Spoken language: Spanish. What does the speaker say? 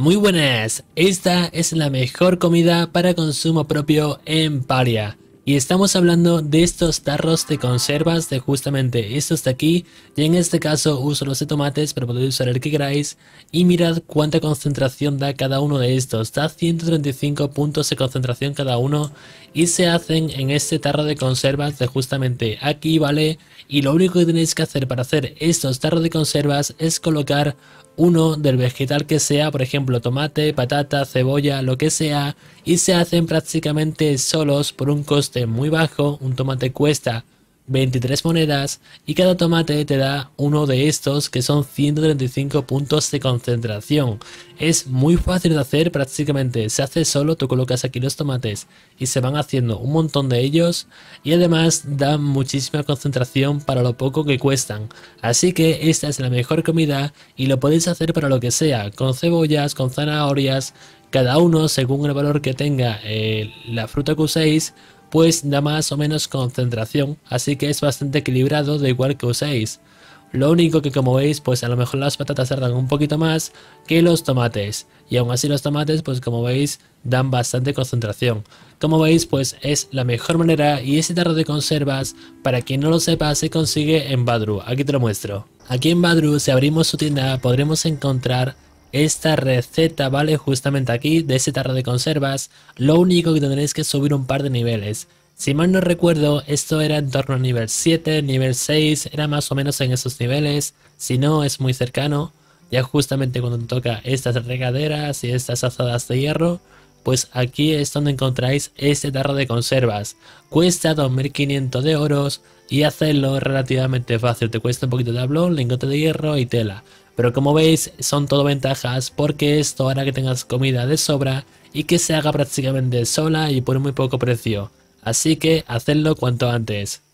Muy buenas, esta es la mejor comida para consumo propio en Paria. Y estamos hablando de estos tarros de conservas, de justamente estos de aquí. Y en este caso uso los de tomates, pero podéis usar el que queráis. Y mirad cuánta concentración da cada uno de estos. Da 135 puntos de concentración cada uno. Y se hacen en este tarro de conservas de justamente aquí, ¿vale? y lo único que tenéis que hacer para hacer estos tarros de conservas es colocar uno del vegetal que sea, por ejemplo tomate, patata, cebolla, lo que sea, y se hacen prácticamente solos por un coste muy bajo, un tomate cuesta 23 monedas y cada tomate te da uno de estos que son 135 puntos de concentración. Es muy fácil de hacer prácticamente, se hace solo, tú colocas aquí los tomates y se van haciendo un montón de ellos y además dan muchísima concentración para lo poco que cuestan. Así que esta es la mejor comida y lo podéis hacer para lo que sea, con cebollas, con zanahorias, cada uno según el valor que tenga eh, la fruta que uséis pues da más o menos concentración, así que es bastante equilibrado de igual que uséis. Lo único que como veis, pues a lo mejor las patatas tardan un poquito más que los tomates. Y aún así los tomates, pues como veis, dan bastante concentración. Como veis, pues es la mejor manera y ese tarro de conservas, para quien no lo sepa, se consigue en Badru. Aquí te lo muestro. Aquí en Badru, si abrimos su tienda, podremos encontrar esta receta vale justamente aquí, de ese tarro de conservas, lo único que tendréis que subir un par de niveles. Si mal no recuerdo, esto era en torno a nivel 7, nivel 6, era más o menos en esos niveles, si no es muy cercano. Ya justamente cuando toca estas regaderas y estas azadas de hierro, pues aquí es donde encontráis este tarro de conservas. Cuesta 2500 de oros y hacerlo es relativamente fácil. Te cuesta un poquito de tablón, lingote de hierro y tela. Pero como veis son todo ventajas porque esto hará que tengas comida de sobra y que se haga prácticamente sola y por muy poco precio. Así que hacedlo cuanto antes.